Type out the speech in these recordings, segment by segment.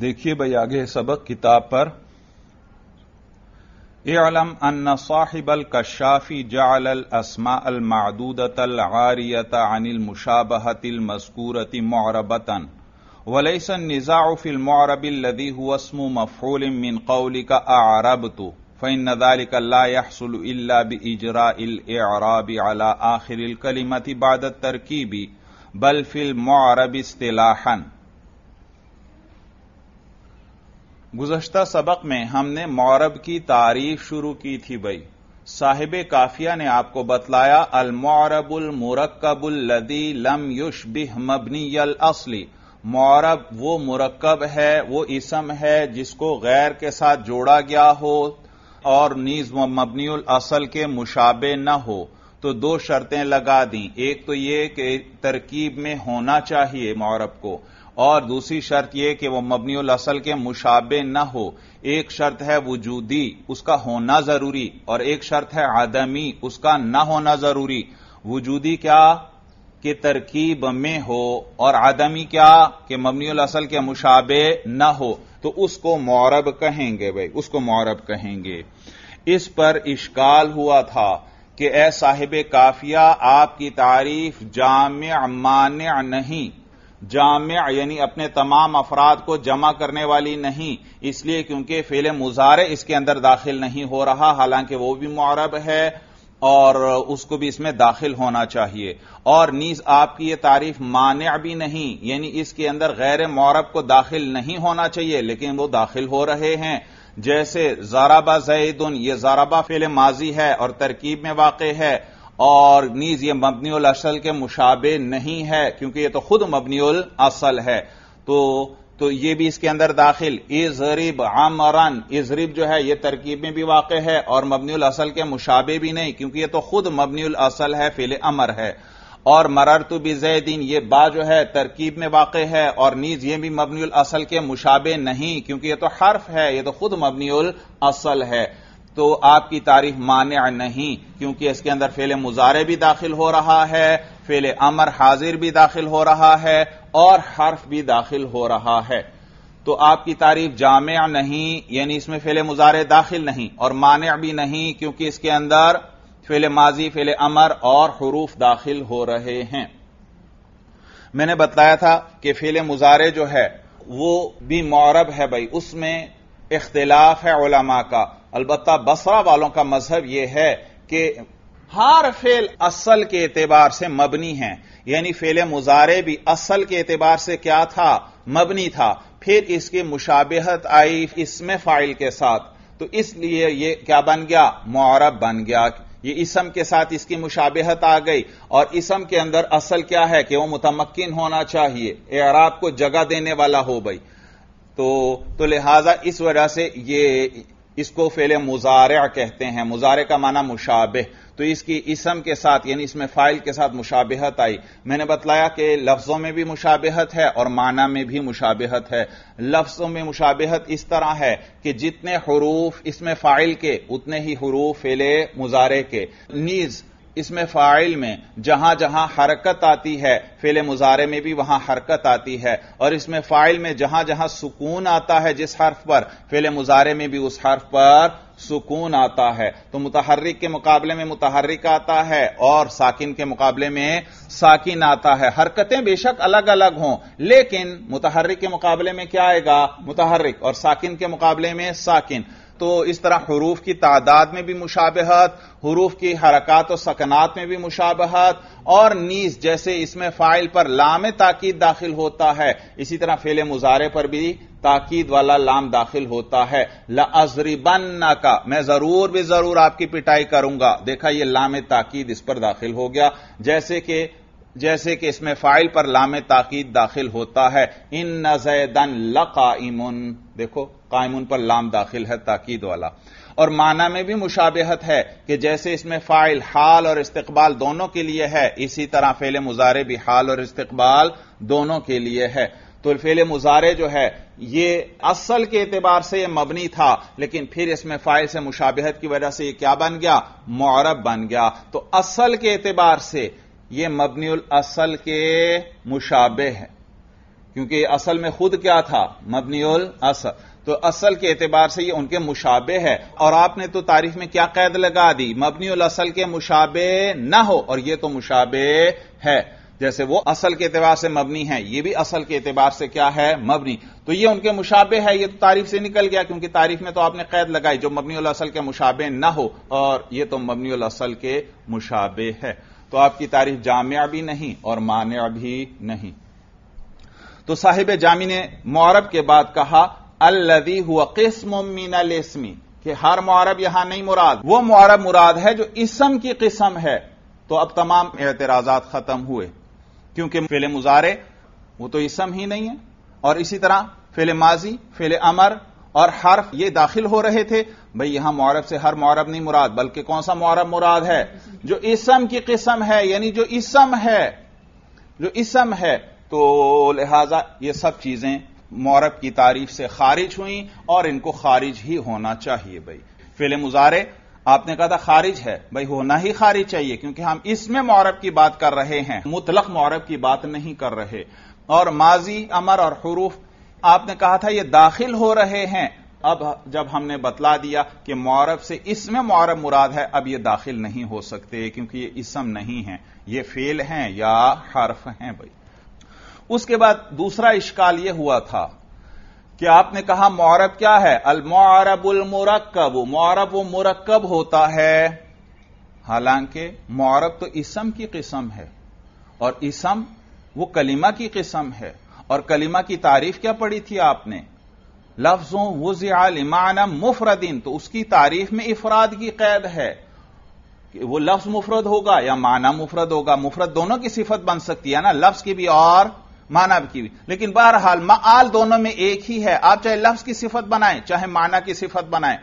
دیکھیے بھائی آگے سبق کتاب پر اعلم ان صاحب الكشاف جعل الاسماء المعدودة العارية عن المشابهة المذكورة معربة وليس النزاع في المعرب الذي هو اسم مفعول من قولك اعربت فان ذلك لا يحصل الا باجراء الاعراب على اخر الكلمة بعد التركيب بل في المعرب اصطلاحا गुजश्ता सबक में हमने मौरब की तारीफ शुरू की थी भाई साहिब काफिया ने आपको बतलाया मौरबुल मुरक्कबुल लदी लम युश बिह मबनील असली मौरब वो मुरक्कब है वो इसम है जिसको गैर के साथ जोड़ा गया हो और नीज मबनील असल के मुशाबे न हो तो दो शर्तें लगा दी एक तो ये कि तरकीब में होना चाहिए मौरब को और दूसरी शर्त यह कि वह उल असल के मुशाबे न हो एक शर्त है वजूदी उसका होना जरूरी और एक शर्त है आदमी उसका न होना जरूरी वजूदी क्या कि तरकीब में हो और आदमी क्या कि मबनील असल के मुशाबे न हो तो उसको मौरब कहेंगे भाई उसको मौरब कहेंगे इस पर इश्काल हुआ था कि ए साहिब काफिया आपकी तारीफ जाम मान नहीं जाम यानी अपने तमाम अफराद को जमा करने वाली नहीं इसलिए क्योंकि फेल मुजारे इसके अंदर दाखिल नहीं हो रहा हालांकि वो भी मौरब है और उसको भी इसमें दाखिल होना चाहिए और नीज आपकी ये तारीफ माने भी नहीं यानी इसके अंदर गैर मौरब को दाखिल नहीं होना चाहिए लेकिन वो दाखिल हो रहे हैं जैसे जाराबा जैदन ये जाराबा फेल माजी है और तरकीब में वाक़ है और नीज ये मबनील असल के मुशाबे नहीं है क्योंकि ये तो खुद मबनील असल है तो तो ये भी इसके अंदर दाखिल इजरीब आमरान इजरीब जो है ये तरकीब में भी वाक़ है और मबनील असल के मुशाबे भी नहीं क्योंकि ये तो खुद मबनील असल है फिल अमर है और भी जैदीन ये बा जो है तरकीब में वाक़ है और नीज ये भी मबनील असल के मुशाबे नहीं क्योंकि ये तो हर्फ है ये तो खुद मबनील असल है तो आपकी तारीफ मान्य नहीं क्योंकि इसके अंदर फेले मुजारे भी दाखिल हो रहा है फेले अमर हाजिर भी दाखिल हो रहा है और हर्फ भी दाखिल हो रहा है तो आपकी तारीफ जामया नहीं यानी इसमें फेले मुजारे दाखिल नहीं और मान्य भी नहीं क्योंकि इसके अंदर फेले माजी फेले अमर और हरूफ दाखिल हो रहे हैं मैंने बताया था कि फेले मुजारे जो है वो भी मौरब है भाई उसमें इख्तलाफ है ओलामा का अलबत् बसरा वालों का मजहब यह है कि हर फेल असल के एतबार से मबनी है यानी फेल मुजारे भी असल के एतबार से क्या था मबनी था फिर इसकी मुशाबहत आई इसमें फाइल के साथ तो इसलिए ये क्या बन गया मुआरब बन गया ये इसम के साथ इसकी मुशाबहत आ गई और इसम के अंदर असल क्या है कि वह मुतमक्न होना चाहिए एराब को जगह देने वाला हो भाई तो, तो लिहाजा इस वजह से ये इसको फेले मुजार कहते हैं मुजारे का माना मुशाबे तो इसकी इसम के साथ यानी इसमें फाइल के साथ मुशाबहत आई मैंने बतलाया कि लफ्जों में भी मुशाबहत है और माना में भी मुशाबहत है लफ्जों में मुशाबहत इस तरह है कि जितने हरूफ इसमें फाइल के उतने ही हरूफ फेले मुजारे के नीज इसमें फाइल में जहां जहां हरकत आती है फेले मुजारे में भी वहां हरकत आती है और इसमें फाइल में जहां जहां सुकून आता है जिस हर्फ पर फेले मुजारे में भी उस हर्फ पर सुकून आता है तो मुतहर्रिक के मुकाबले में मुतहर्रिक आता है और साकिन के मुकाबले में साकिन आता है हरकतें बेशक अलग अलग हों लेकिन मुतहर्रिक के मुकाबले में क्या आएगा मुतहर्रिक और साकिन के मुकाबले में साकिन तो इस तरह हरूफ की तादाद में भी मुशाबहत हरूफ की हरकत और सकनात में भी मुशाबहत और नीज जैसे इसमें फाइल पर लाम ताकीद दाखिल होता है इसी तरह फेले मुजारे पर भी ताकीद वाला लाम दाखिल होता है लजरिबन्ना का मैं जरूर भी जरूर आपकी पिटाई करूंगा देखा यह लाम ताकीद इस पर दाखिल हो गया जैसे कि जैसे कि इसमें फाइल पर लाम ताकीद दाखिल होता है इन नजैदन लका देखो कायम उन पर लाम दाखिल है ताकीद वाला और माना में भी मुशाबहत है कि जैसे इसमें फाइल हाल और इस्तकबाल दोनों के लिए है इसी तरह फेल मुजारे भी हाल और इस्तकबाल दोनों के लिए है तो फेल मुजारे जो है ये असल के एतबार से यह मबनी था लेकिन फिर इसमें फाइल से मुशाबहत की वजह से यह क्या बन गया मौरब बन गया तो असल के एतबार से यह मबनील असल के मुशाबे है क्योंकि असल में खुद क्या था मबनील असल तो असल के एतबार से ये उनके मुशाबे है और आपने तो तारीफ में क्या कैद लगा दी मबनी असल के मुशाबे ना हो और ये तो मुशाबे है जैसे वो असल के एतबार से मबनी है ये भी असल के एतबार से क्या है मबनी तो ये उनके मुशाबे है ये तो तारीफ से निकल गया क्योंकि तारीफ में तो आपने कैद लगाई जो मबनी असल के मुशाबे ना हो और ये तो मबनी असल के मुशाबे है तो आपकी तारीफ जामिया भी नहीं और मान्या भी नहीं तो साहिब जामी ने मौरब के बाद कहा अल्लदी हुआ किस्म मिनल इसमी कि हर मुआरब यहां नहीं मुराद वो मुआरब मुराद है जो इसम की किस्म है तो अब तमाम एतराजात खत्म हुए क्योंकि फेले मुजारे वो तो इसम ही नहीं है और इसी तरह फेले माजी फिल अमर और हर्फ ये दाखिल हो रहे थे भाई यहां मौरब से हर मौरब नहीं मुराद बल्कि कौन सा मौरब मुराद है जो इसम की किस्म है यानी जो इसम है जो इसम है तो लिहाजा ये सब चीजें मौरब की तारीफ से खारिज हुई और इनको खारिज ही होना चाहिए भाई फिले मुजारे आपने कहा था खारिज है भाई होना ही खारिज चाहिए क्योंकि हम इसमें मौरब की बात कर रहे हैं मुतलक मौरब की बात नहीं कर रहे और माजी अमर और हरूफ आपने कहा था ये दाखिल हो रहे हैं अब जब हमने बतला दिया कि मौरब से इसमें मौरब मुराद है अब ये दाखिल नहीं हो सकते क्योंकि ये इसम नहीं है ये फेल हैं या हर्फ हैं भाई उसके बाद दूसरा इश्काल यह हुआ था कि आपने कहा मौरब क्या है अलमौरबुल मुरक्कब मौरब वो मुरक्कब होता है हालांकि मौरब तो इसम की किस्म है और इसम वो कलिमा की किस्म है और कलिमा की तारीफ क्या पढ़ी थी आपने लफ्जों वुजियालिमाना मुफरदिन तो उसकी तारीफ में इफराद की कैद है कि वो लफ्ज मुफरद होगा या माना मुफरद होगा मुफरद दोनों की सिफत बन सकती है ना लफ्ज की भी और माना की भी लेकिन बहरहाल माल दोनों में एक ही है आप चाहे लफ्ज की सिफत बनाएं चाहे माना की सिफत बनाए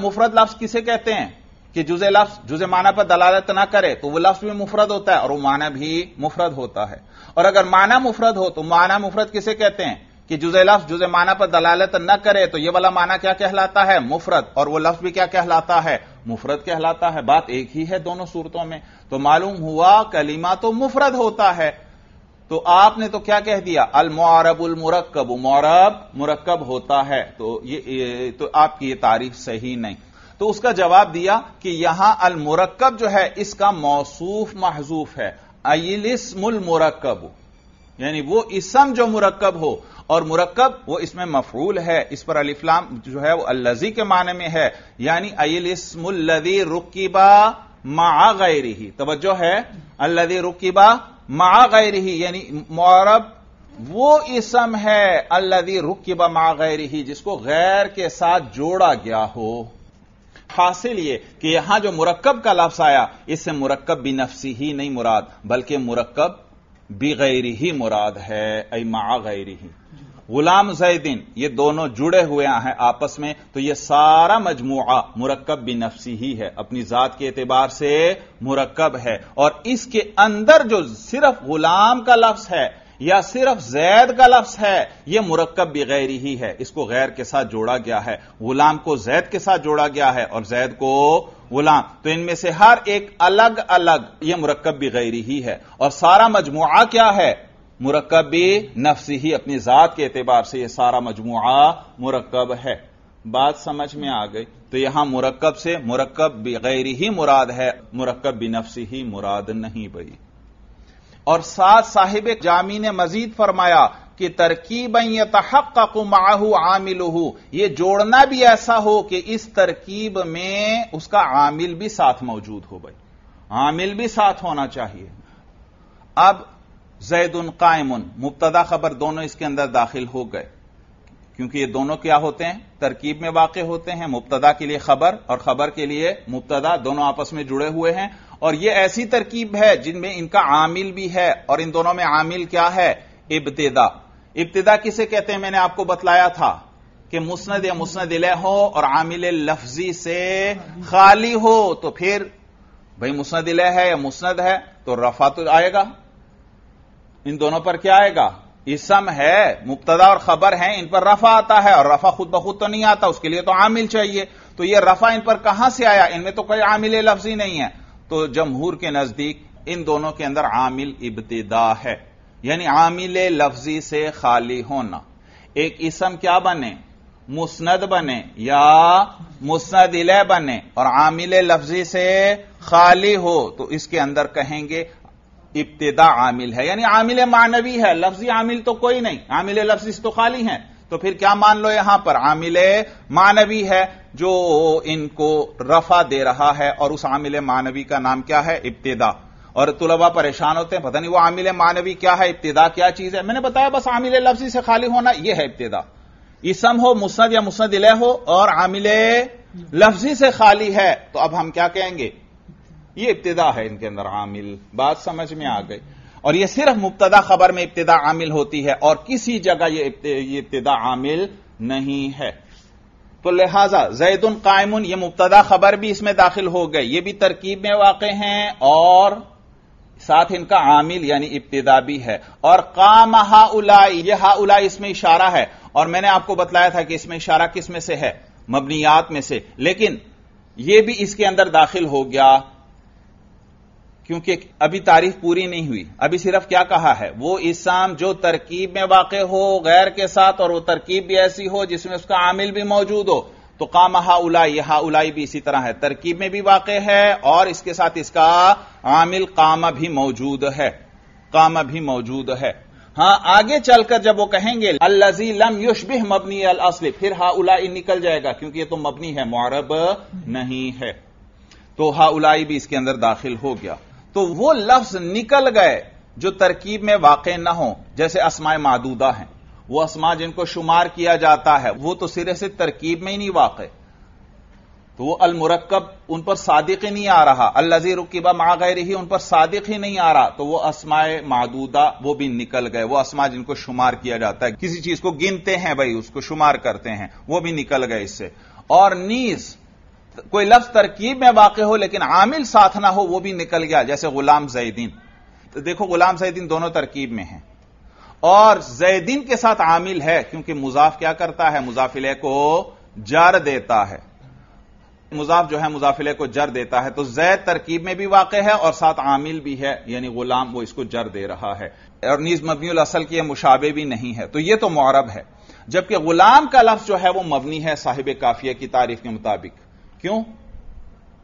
मुफरत लफ्ज किसे कहते हैं कि जुजे लफ्ज जुजे माना पर दलालत ना करे तो वह लफ्ज भी मुफरत होता है और वह माना भी मुफरत होता है और अगर माना मुफरत हो तो माना मुफरत किसे कहते हैं कि जुजे लफ्ज जुजे माना पर दलालत न करे तो यह वाला माना क्या कहलाता है मुफरत और वह लफ्ज भी क्या कहलाता है मुफरत कहलाता है बात एक ही है दोनों सूरतों में तो मालूम हुआ कलीमा तो मुफरत होता है तो आपने तो क्या कह दिया अल मुआरबुल मुरक्कब मुआरब मुरक्कब होता है तो ये, ये तो आपकी ये तारीफ सही नहीं तो उसका जवाब दिया कि यहां अल मुरक्कब जो है इसका मौसूफ महजूफ है अलिसमुल मुरक्कब यानी वो इसम जो मुरक्कब हो और मुरक्कब वो इसमें मफरूल है इस पर अलिफ्लाम जो है वो अल्लजी के माने में है यानी अलिसमुल्लदी रुकीबा मा गैरी ही तोज्जो है अल्लदी रुकीबा मा गैर ही यानी मौरब वो इसम है अल्लादी रुक मा गैर ही जिसको गैर के साथ जोड़ा गया हो हासिल ये कि यहां जो मुरक्कब का लफ्स आया इससे मुरक्कब भी नफसी ही नहीं मुराद बल्कि मुरक्कब बिगैर ही मुराद है अ मा गैर ही गुलाम जैदीन ये दोनों जुड़े हुए हैं आपस में तो ये सारा मजमुआ मुरक्ब भी नफसी ही है अपनी जात के एतबार से मुरक्ब है और इसके अंदर जो सिर्फ गुलाम का लफ्ज है या सिर्फ जैद का लफ्ज है यह मुरक्ब बगैर ही है इसको गैर के साथ जोड़ा गया है गुलाम को जैद के साथ जोड़ा गया है और जैद को गुलाम तो इनमें से हर एक अलग अलग यह मुरक्ब बगैर ही है और सारा मजमुआ क्या है मुरक्ब नफ्स ही अपनी ज़ात के एतबार से यह सारा मजमू मुरकब है बात समझ में आ गई तो यहां मुरकब से भी बगैर ही मुराद है मुरक्ब बिनफसी ही मुराद नहीं बई और साथ साहिब जामी ने मजीद फरमाया कि तरकीब तहक माहू आमिल यह जोड़ना भी ऐसा हो कि इस तरकीब में उसका आमिल भी साथ मौजूद हो भाई आमिल भी साथ होना चाहिए अब जैद उन उन मुबतदा खबर दोनों इसके अंदर दाखिल हो गए क्योंकि ये दोनों क्या होते हैं तरकीब में वाक़ होते हैं मुबतदा के लिए खबर और खबर के लिए मुबतदा दोनों आपस में जुड़े हुए हैं और ये ऐसी तरकीब है जिनमें इनका आमिल भी है और इन दोनों में आमिल क्या है इब्तदा इब्तदा किसे कहते हैं मैंने आपको बतलाया था कि मुस्ंद या मुस्ंद हो और आमिल लफ्जी से खाली हो तो फिर भाई मुस्ंद है या मुस्ंद है तो रफा तो आएगा इन दोनों पर क्या आएगा इसम है मुबतदा और खबर है इन पर रफा आता है और रफा खुद बखुद तो नहीं आता उसके लिए तो आमिल चाहिए तो यह रफा इन पर कहां से आया इनमें तो कोई आमिल लफ्जी नहीं है तो जमहूर के नजदीक इन दोनों के अंदर आमिल इब्तदा है यानी आमिल लफ्जी से खाली होना एक इसम क्या बने मुस्नद बने या मुस्नद इले बने और आमिल लफ्जी से खाली हो तो इसके अंदर कहेंगे इब्तदा आमिल है यानी आमिल मानवी है लफ्जी आमिल तो कोई नहीं आमिल लफ्ज तो खाली है तो फिर क्या मान लो यहां पर आमिल मानवी है जो इनको रफा दे रहा है और उस आमिल मानवी का नाम क्या है इब्तदा और तुलबा परेशान होते हैं पता नहीं वो आमिल मानवी क्या है इब्तदा क्या चीज है मैंने बताया बस आमिल लफ्जी से खाली होना यह है इब्तदा इसम हो मुसनद या मुसनद इले हो और आमिल लफ्जी से खाली है तो अब हम क्या कहेंगे यह इब्तदा है इनके अंदर आमिल बात समझ में आ गई और यह सिर्फ मुबतदा खबर में इब्तदा आमिल होती है और किसी जगह यह इब्तदा आमिल नहीं है तो लिहाजा जैदुन कायमुन यह मुबतदा खबर भी इसमें दाखिल हो गई यह भी तरकीब में वाक़ हैं और साथ इनका आमिल यानी इब्तदा भी है और काम हा उलाई ये हा उलाई इसमें इशारा है और मैंने आपको बतलाया था कि इसमें इशारा किस में से है मबनियात में से लेकिन यह भी इसके अंदर दाखिल हो गया क्योंकि अभी तारीफ पूरी नहीं हुई अभी सिर्फ क्या कहा है वो इस्लाम जो तरकीब में वाक़ हो गैर के साथ और वो तरकीब भी ऐसी हो जिसमें उसका आमिल भी मौजूद हो तो काम हा उलाई हा उलाई भी इसी तरह है तरकीब में भी वाक़ है और इसके साथ इसका आमिल काम भी मौजूद है काम भी मौजूद है हां आगे चलकर जब वो कहेंगे अल्लाजी लम युशबिह मबनी अल असले फिर हा उलाई निकल जाएगा क्योंकि ये तो मबनी है मौरब नहीं है तो हा उलाई भी इसके अंदर दाखिल हो गया तो वो लफ्ज निकल गए जो तरकीब में वाक़ ना हो जैसे असमाय मादूदा हैं वो असमा जिनको शुमार किया जाता है वो तो सिरे से तरकीब में ही नहीं वाक़ तो वो अलमुरक्कब उन पर सादिक ही नहीं आ रहा अल्लाजी रुकीबा मा गए रही उन पर सादिक ही नहीं आ रहा तो वो असमाय मादूदा वो भी निकल गए वो असमा जिनको शुमार किया जाता है किसी चीज को गिनते हैं भाई उसको शुमार करते हैं वो भी निकल गए इससे और नीज कोई लफ्ज तरकीब में वाकई हो लेकिन आमिल साथ ना हो वो भी निकल गया जैसे गुलाम जैदीन तो देखो गुलाम जैदीन दोनों तरकीब में है और जैदीन के साथ आमिल है क्योंकि मुजाफ क्या करता है मुजाफिले को जर देता है मुजाफ जो है मुजाफिले को जर देता है तो जैद तरकीब में भी वाक़ है और साथ आमिल भी है यानी गुलाम वो इसको जर दे रहा है और नीज मबनील असल की यह मुशाबे भी नहीं है तो यह तो मौरब है जबकि गुलाम का लफ्ज जो है वह मबनी है साहिब काफिया की तारीफ के मुताबिक क्यों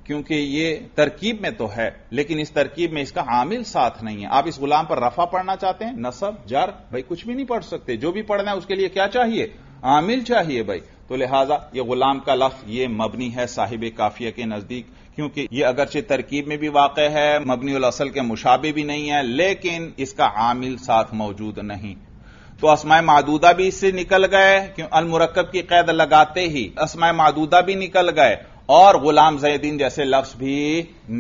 क्योंकि ये तरकीब में तो है लेकिन इस तरकीब में इसका आमिल साथ नहीं है आप इस गुलाम पर रफा पढ़ना चाहते हैं नसब जर भाई कुछ भी नहीं पढ़ सकते जो भी पढ़ना है उसके लिए क्या चाहिए आमिल चाहिए भाई तो लिहाजा ये गुलाम का लफ ये मबनी है साहिब काफिया के नजदीक क्योंकि ये अगरचे तरकीब में भी वाक़ है मबनी असल के मुशाबे भी नहीं है लेकिन इसका आमिल साथ मौजूद नहीं तो असमाय मादूदा भी इससे निकल गए क्यों अलमुरकब की कैद लगाते ही असमाय मादूदा भी निकल गए और गुलाम जैदीन जैसे लफ्ज भी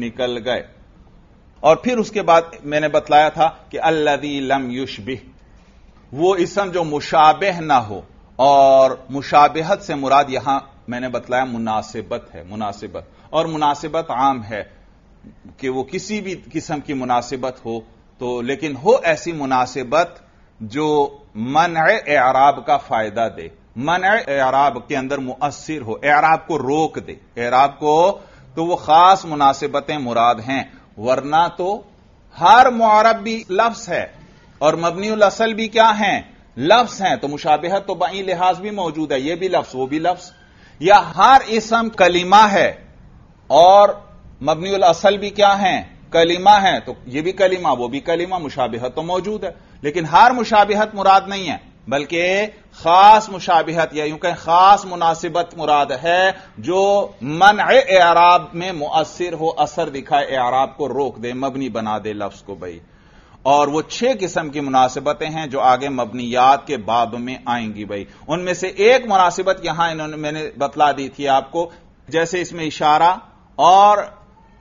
निकल गए और फिर उसके बाद मैंने बतलाया था कि अल्लदी लम युशबिह वो इसम जो मुशाबह ना हो और मुशाबहत से मुराद यहां मैंने बतलाया मुनासिबत है मुनासिबत और मुनासिबत आम है कि वो किसी भी किस्म की मुनासिबत हो तो लेकिन हो ऐसी मुनासिबत जो मन आराब का फायदा दे मन एराब के अंदर मुअसर हो एराब को रोक दे एराब को तो वह खास मुनासिबतें मुराद हैं वरना तो हर मुआरब भी लफ्स है और मबनी असल भी क्या है लफ्स हैं तो मुशाबहत तो बाई लिहाज भी मौजूद है यह भी लफ्स वो भी लफ्स या हर इसम कलीमा है और मबनी असल भी क्या है कलीमा है तो यह भी कलीमा वो भी कलीमा मुशाबहत तो मौजूद है लेकिन हर मुशाबहत मुराद नहीं है बल्कि खास मुशाबिहत या यूं कहें खास मुनासिबत मुराद है जो मन एराब में मुअसर हो असर दिखाए एराब को रोक दे मबनी बना दे लफ्ज को भाई और वो छह किस्म की मुनासिबतें हैं जो आगे मबनियात के बाब में आएंगी भाई उनमें से एक मुनासिबत यहां इन्होंने मैंने बतला दी थी आपको जैसे इसमें इशारा और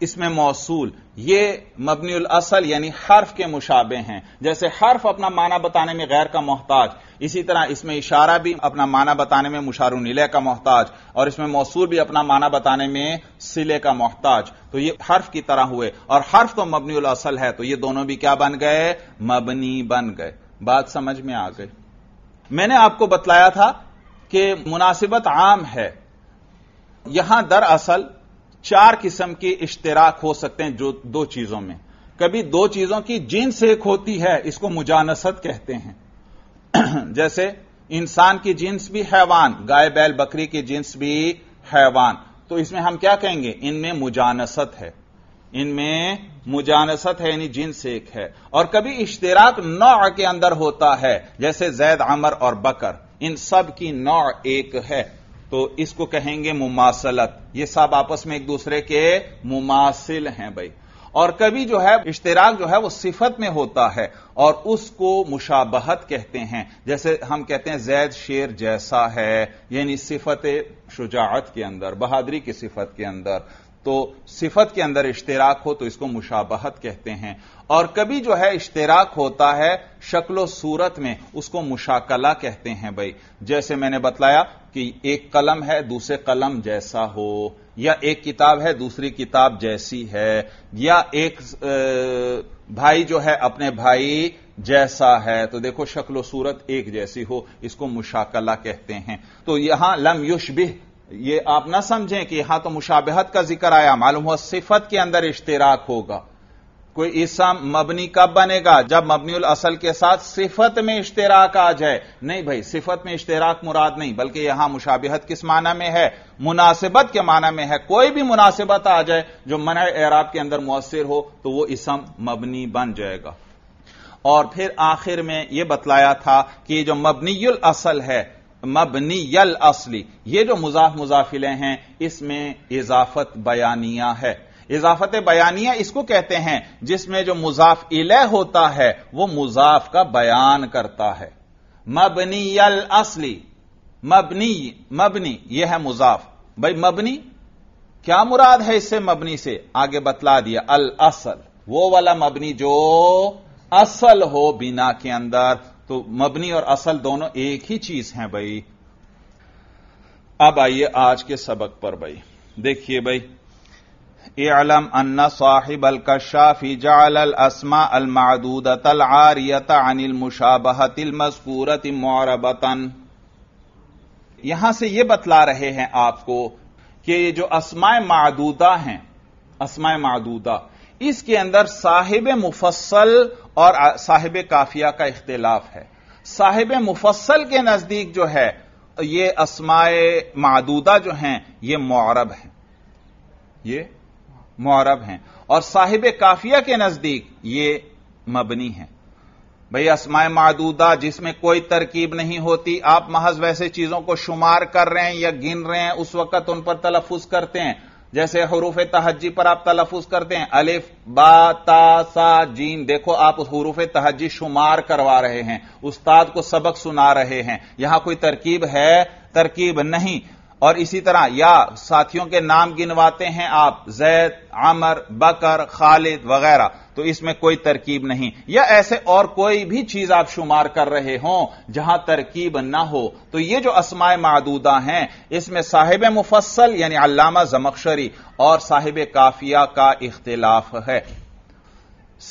इसमें मौसूल ये मबनील असल यानी हर्फ के मुशाबे हैं जैसे हर्फ अपना माना बताने में गैर का मोहताज इसी तरह इसमें इशारा भी अपना माना बताने में निले का मोहताज और इसमें मौसू भी अपना माना बताने में सिले का मोहताज तो ये हर्फ की तरह हुए और हर्फ तो मबनील असल है तो ये दोनों भी क्या बन गए मबनी बन गए बात समझ में आ गई मैंने आपको बतलाया था कि मुनासिबत आम है यहां दरअसल चार किस्म के इश्तराक हो सकते हैं जो दो चीजों में कभी दो चीजों की जींस एक होती है इसको मुजानसत कहते हैं जैसे इंसान की जींस भी हैवान गाय बैल बकरी की जींस भी हैवान तो इसमें हम क्या कहेंगे इनमें मुजानसत है इनमें मुजानसत है यानी जींस एक है और कभी इश्तराक नौ के अंदर होता है जैसे जैद अमर और बकर इन सब की नौ एक है तो इसको कहेंगे मुमासलत ये सब आपस में एक दूसरे के मुमासिल हैं भाई और कभी जो है इश्तराक जो है वो सिफत में होता है और उसको मुशाबहत कहते हैं जैसे हम कहते हैं जैद शेर जैसा है यानी सिफत शुजात के अंदर बहादरी की सिफत के अंदर तो सिफत के अंदर इश्तराक हो तो इसको मुशाबहत कहते हैं और कभी जो है इश्तराक होता है शक्लो सूरत में उसको मुशाकला कहते हैं भाई जैसे मैंने बतलाया कि एक कलम है दूसरे कलम जैसा हो या एक किताब है दूसरी किताब जैसी है या एक भाई जो है अपने भाई जैसा है तो देखो शक्लो सूरत एक जैसी हो इसको मुशाकला कहते हैं तो यहां लम भी ये आप ना समझें कि यहां तो मुशाबहत का जिक्र आया मालूम हो सिफत के अंदर इश्तराक होगा कोई ईसा मबनी कब बनेगा जब उल असल के साथ सिफत में इश्तराक आ जाए नहीं भाई सिफत में इश्तराक मुराद नहीं बल्कि यहां मुशाबहत किस माना में है मुनासिबत के माना में है कोई भी मुनासिबत आ जाए जो मन एराब के अंदर मुसर हो तो वह इसम मबनी बन जाएगा और फिर आखिर में यह बतलाया था कि जो मबनील असल है मबनी यल असली ये जो मुजाफ मुजाफिले हैं इसमें इजाफत बयानिया है इजाफत बयानिया इसको कहते हैं जिसमें जो मुजाफ इले होता है वो मुजाफ का बयान करता है मबनी यल असली मबनी मबनी यह है मुजाफ भाई मबनी क्या मुराद है इससे मबनी से आगे बतला दिया अल असल वो वाला मबनी जो असल हो बिना के अंदर तो मबनी और असल दोनों एक ही चीज है भाई अब आइए आज के सबक पर भाई देखिए भाई एलम अन्ना साहिब अल कशाफी जाल अल असमा अल मादूदत अल आरियत अनिल मुशाबहत मजकूरत मौरबतन यहां से यह बतला रहे हैं आपको कि ये जो असमाय मादूदा हैं असमाय मादूदा इसके अंदर साहिब मुफसल और साहिब काफिया का इख्तलाफ है साहिब मुफसल के नजदीक जो है ये असमाय मादूदा जो हैं ये मौरब हैं ये मौरब हैं और साहिब काफिया के नजदीक ये मबनी है भाई असमाय मादूदा जिसमें कोई तरकीब नहीं होती आप महज वैसे चीजों को शुमार कर रहे हैं या गिन रहे हैं उस वक्त उन पर तलफुज करते हैं जैसे हरूफ तहजी पर आप तलफुज करते हैं अलिफ बा ता सा जीम देखो आप उस हरूफ तहजी शुमार करवा रहे हैं उस्ताद को सबक सुना रहे हैं यहां कोई तरकीब है तरकीब नहीं और इसी तरह या साथियों के नाम गिनवाते हैं आप जैद आमर बकर खालिद वगैरह तो इसमें कोई तरकीब नहीं या ऐसे और कोई भी चीज आप शुमार कर रहे हो जहां तरकीब ना हो तो ये जो असमाय मादूदा हैं इसमें साहिब मुफसल यानी अल्लामा जमक्शरी और साहिब काफिया का इख्तिलाफ है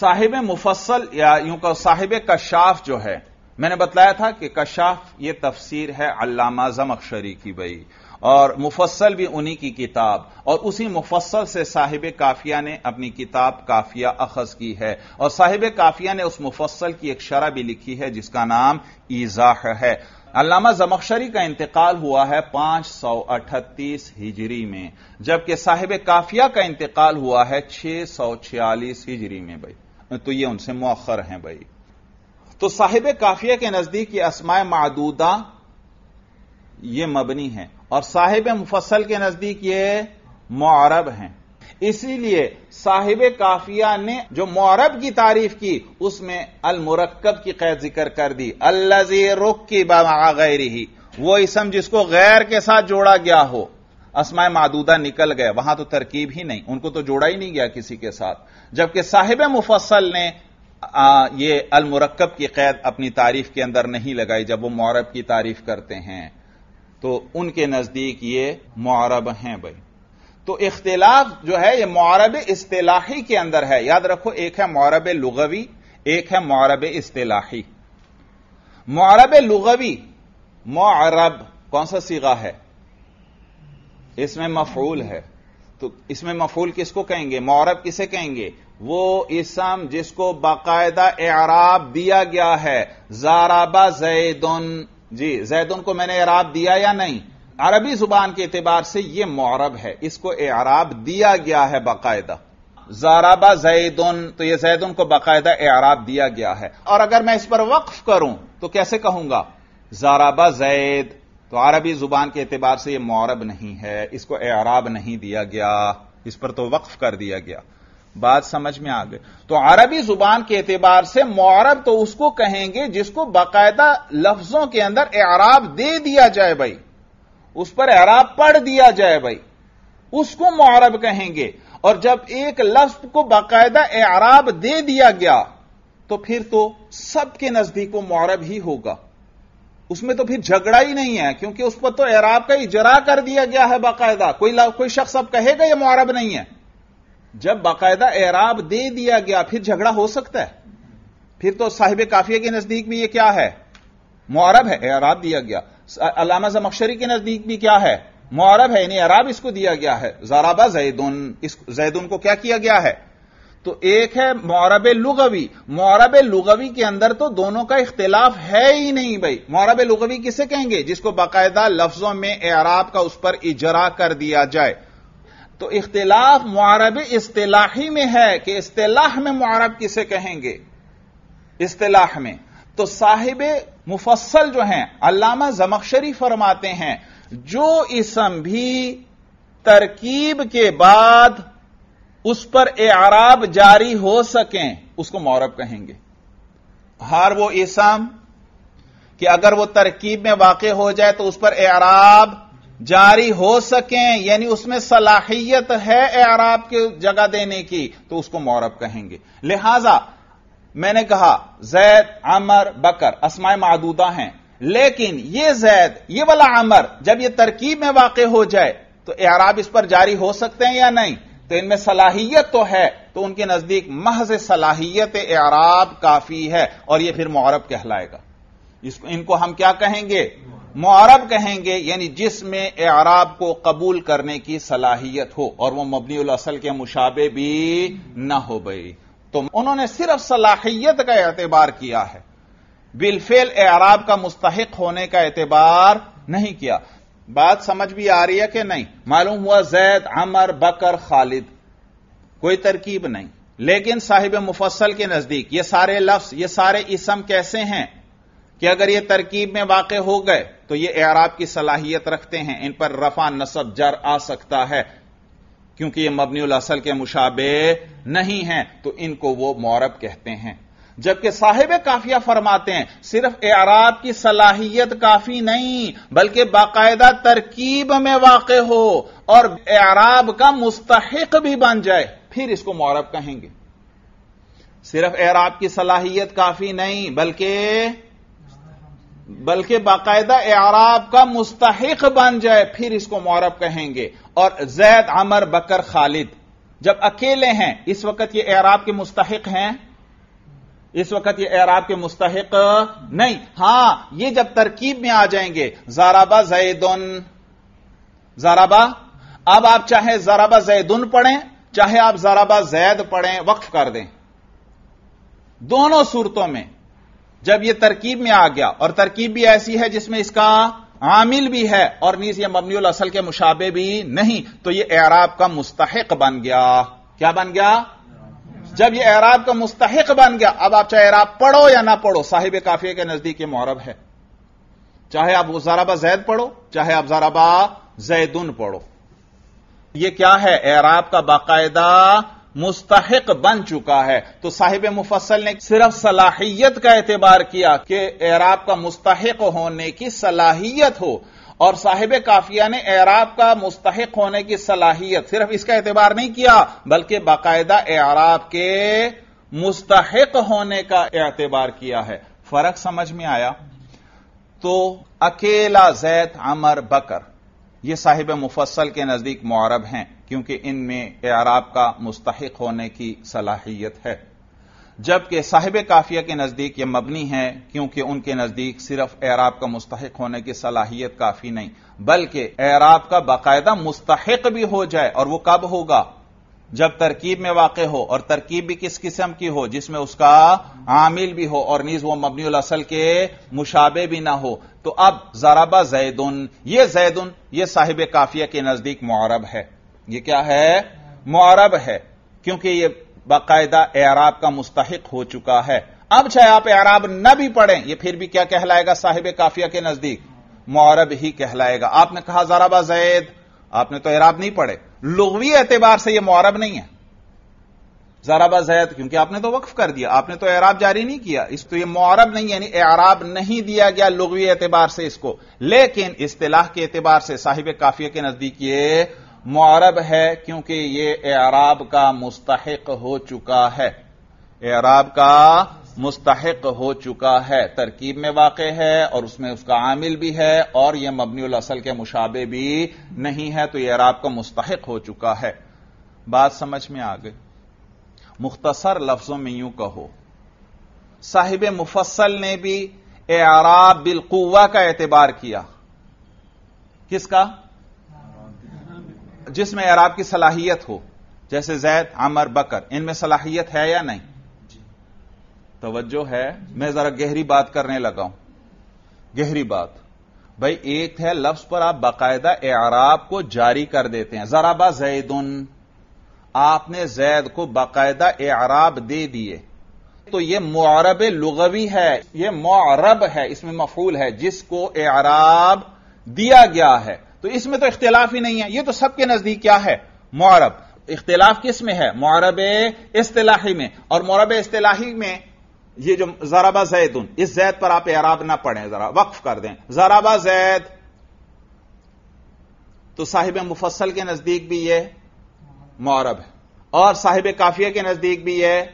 साहिब मुफसल या यूं कहो साहिब कशाफ जो है मैंने बतलाया था कि कशाफ ये तफसीर है अल्लामा जमक्शरी की भाई और मुफस्सल भी उन्हीं की किताब और उसी मुफस्सल से साहिब काफिया ने अपनी किताब काफिया अखज की है और साहिब काफिया ने उस मुफस्सल की एक शरह भी लिखी है जिसका नाम ईजाह है अलामा जमखशरी का इंतकाल हुआ है पांच सौ अठतीस हिजरी में जबकि साहिब काफिया का इंतकाल हुआ है छह सौ छियालीस हिजरी में भाई तो ये उनसे मौखर हैं भाई तो साहिब काफिया के नजदीक ये असमाय मदूदा ये मबनी है और साहिब मुफसल के नजदीक ये मौरब हैं इसीलिए साहिब काफिया ने जो मौरब की तारीफ की उसमें अलमुरक्कब की कैद जिक्र कर दी अल्लाजी रुख की गैर ही वो इसम जिसको गैर के साथ जोड़ा गया हो असमाय मादूदा निकल गए वहां तो तरकीब ही नहीं उनको तो जोड़ा ही नहीं गया किसी के साथ जबकि साहिब मुफसल ने आ, ये अलमुरक्कब की कैद अपनी तारीफ के अंदर नहीं लगाई जब वो मौरब की तारीफ करते हैं तो उनके नजदीक ये मुआरब हैं भाई तो इख्तलाफ जो है यह मुआरब इस्तेलाही के अंदर है याद रखो एक है मुआरब लुगवी एक है मुआरब इस्तेलाही मुआरब लुगवी मुआरब कौन सा सीगा है इसमें मफूल है तो इसमें मफूल किसको कहेंगे मौरब किसे कहेंगे वो इसम जिसको बाकायदा एराब दिया गया है जाराबा जैदन जी जैद को मैंने एराब दिया या नहीं अरबी जुबान के एतबार से यह मौरब है इसको एराब दिया गया है बाकायदा जाराबा जैदन तो यह जैदन को बाकायदा एराब दिया गया है और अगर मैं इस पर वक्फ करूं तो कैसे कहूंगा जाराबा जैद तो अरबी जुबान के एतबार से यह मौरब नहीं है इसको एराब नहीं दिया गया इस पर तो वक्फ कर दिया गया बात समझ में आ गई तो अरबी जुबान के एतबार से मौरब तो उसको कहेंगे जिसको बाकायदा लफ्जों के अंदर एराब दे दिया जाए भाई उस पर एराब पढ़ दिया जाए भाई उसको मौरब कहेंगे और जब एक लफ्ज को बाकायदा एराब दे दिया गया तो फिर तो सबके नजदीक वो मौरब ही होगा उसमें तो फिर झगड़ा ही नहीं है क्योंकि उस पर तो एराब का इजरा कर दिया गया है बाकायदा कोई कोई शख्स अब कहेगा यह मौरब नहीं है जब बाकायदा एराब दे दिया गया फिर झगड़ा हो सकता है फिर तो साहिब काफिया के नजदीक भी यह क्या है मुआरब है एराब दिया गया अलामा जमक्शरी के नजदीक भी क्या है मुआरब है यानी एराब इसको दिया गया है जाराबा जैदुन इस जैदुन को क्या किया गया है तो एक है मौरब लुगवी मौरब लुगवी के अंदर तो दोनों का इख्तिलाफ है ही नहीं भाई मौरब लुगवी किसे कहेंगे जिसको बाकायदा लफ्जों में एराब का उस पर इजरा कर दिया जाए तो इख्तिलाफ मुआरब इस्तेलाही में है कि इस्तेलाह में मुआरब किसे कहेंगे इस्तेलाह में तो साहिब मुफस्सल जो हैं अल्लामा जमक्शरी फरमाते हैं जो इसम भी तरकीब के बाद उस पर आराब जारी हो सकें उसको मौरब कहेंगे हार वो इसम कि अगर वो तरकीब में वाक़ हो जाए तो उस पर आराब जारी हो सकें यानी उसमें सलाहियत है एराब के जगह देने की तो उसको मौरब कहेंगे लिहाजा मैंने कहा जैद अमर बकर असमाय मादूदा हैं लेकिन ये जैद ये वाला अमर जब ये तरकीब में वाक़ हो जाए तो एराब इस पर जारी हो सकते हैं या नहीं तो इनमें सलाहियत तो है तो उनके नजदीक महज सलाहियत एराब काफी है और यह फिर मौरब कहलाएगा इसको इनको हम क्या कहेंगे मुआरब कहेंगे यानी जिसमें एराब को कबूल करने की सलाहियत हो और वह मबनी असल के मुशाबे भी न हो गई तो उन्होंने सिर्फ सलाहियत का एतबार किया है बिलफेल एराब का मुस्तक होने का एतबार नहीं किया बात समझ भी आ रही है कि नहीं मालूम हुआ जैद अमर बकर खालिद कोई तरकीब नहीं लेकिन साहिब मुफसल के नजदीक ये सारे लफ्ज ये सारे इसम कैसे हैं कि अगर ये तरकीब में वाक़ हो गए तो ये एराब की सलाहियत रखते हैं इन पर रफा नसब जर आ सकता है क्योंकि ये मबनील असल के मुशाबे नहीं हैं तो इनको वो मौरब कहते हैं जबकि साहिब काफिया फरमाते हैं सिर्फ एराब की सलाहियत काफी नहीं बल्कि बाकायदा तरकीब में वाक़ हो और एराब का मुस्तक भी बन जाए फिर इसको मौरब कहेंगे सिर्फ एराब की सलाहियत काफी नहीं बल्कि बल्कि बाकायदा एराब का मुस्तक बन जाए फिर इसको मौरब कहेंगे और जैद अमर बकर खालिद जब अकेले हैं इस वक्त ये एराब के मुस्तक हैं इस वक्त ये एराब के मुस्तक नहीं हां ये जब तरकीब में आ जाएंगे जाराबा जैदन जाराबा अब आप चाहे जाराबा जैदन पढ़ें चाहे आप जाराबा जैद पढ़ें वक्फ कर दें दोनों सूरतों में जब यह तरकीब में आ गया और तरकीब भी ऐसी है जिसमें इसका आमिल भी है और नीज यह मबनी असल के मुशाबे भी नहीं तो यह एराब का मुस्तक बन गया क्या बन गया जब यह एराब का मुस्तक बन गया अब आप चाहे एराब पढ़ो या ना पढ़ो साहिब काफिया के नजदीक मौरब है चाहे आप जाराबा जैद पढ़ो चाहे आप जाराबा जैदन पढ़ो यह क्या है एराब का बाकायदा मुस्तक बन चुका है तो साहिब मुफसल ने सिर्फ सलाहियत का एतबार किया कि एराब का मुस्तक होने की सलाहियत हो और साहिब काफिया ने एराब का मुस्तक होने की सलाहियत सिर्फ इसका एतबार नहीं किया बल्कि बाकायदा एराब के मुस्तक होने का एतबार किया है फर्क समझ में आया तो अकेला जैद अमर बकर यह साहिब मुफसल के नजदीक मौरब हैं क्योंकि इनमें एराब का मुस्तक होने की सलाहियत है जबकि साहिब काफिया के नजदीक यह मबनी है क्योंकि उनके नजदीक सिर्फ एराब का मुस्तक होने की सलाहियत काफी नहीं बल्कि एराब का बाकायदा मुस्तक भी हो जाए और वह कब होगा जब तरकीब में वाक़ हो और तरकीब भी किस किस्म की हो जिसमें उसका आमिल भी हो और नीज वो मबनी असल के मुशाबे भी ना हो तो अब जराबा जैदन ये जैदन ये साहिब काफिया के नजदीक मुआरब है ये क्या है मुआरब है क्योंकि ये बाकायदा एराब का मुस्तक हो चुका है अब चाहे आप एराब न भी पढ़ें ये फिर भी क्या कहलाएगा साहिब काफिया के नजदीक मुआरब ही कहलाएगा आपने कहा जराबा जैद आपने तो एराब नहीं पढ़े लुगवी एतबार से यह मुआरब नहीं है जराबा जैद क्योंकि आपने तो वक्फ कर दिया आपने तो एराब जारी नहीं किया इस तो यह मुआरब नहीं यानी एराब नहीं दिया गया लुगवी एतबार से इसको लेकिन इस्तेलाह के एतबार से साहिब काफिया के नजदीक ये मुआरब है क्योंकि यह एराब का मुस्तक हो चुका है एराब का मुस्तक हो चुका है तरकीब में वाक़ है और उसमें उसका आमिल भी है और यह मबनी असल के मुशाबे भी नहीं है तो यह एराब का मुस्तक हो चुका है बात समझ में आ गई मुख्तसर लफ्जों में यूं कहो साहिब मुफसल ने भी एराब बिलकुवा का एतबार किया किसका जिसमें अराब की सलाहियत हो जैसे जैद अमर बकर इनमें सलाहियत है या नहीं तोज्जो है मैं जरा गहरी बात करने लगा हूं गहरी बात भाई एक है लफ्ज पर आप बाकायदा एराब को जारी कर देते हैं जराबा जैदन आपने जैद को बाकायदा एराब दे दिए तो यह मुआरब लुगवी है यह मुआरब है इसमें मफूल है जिसको एराब दिया गया है तो इसमें तो इख्तलाफ ही नहीं है यह तो सबके नजदीक क्या है मौरब इख्तलाफ किस में है मौरब इस्लाही में और मौरब इस्लाही में यह जो जराबा जैद उन इस जैद पर आप एराब ना पढ़ें जरा वक्फ कर दें जराबा जैद तो साहिब मुफसल के नजदीक भी यह मौरब है और साहिब काफिया के नजदीक भी यह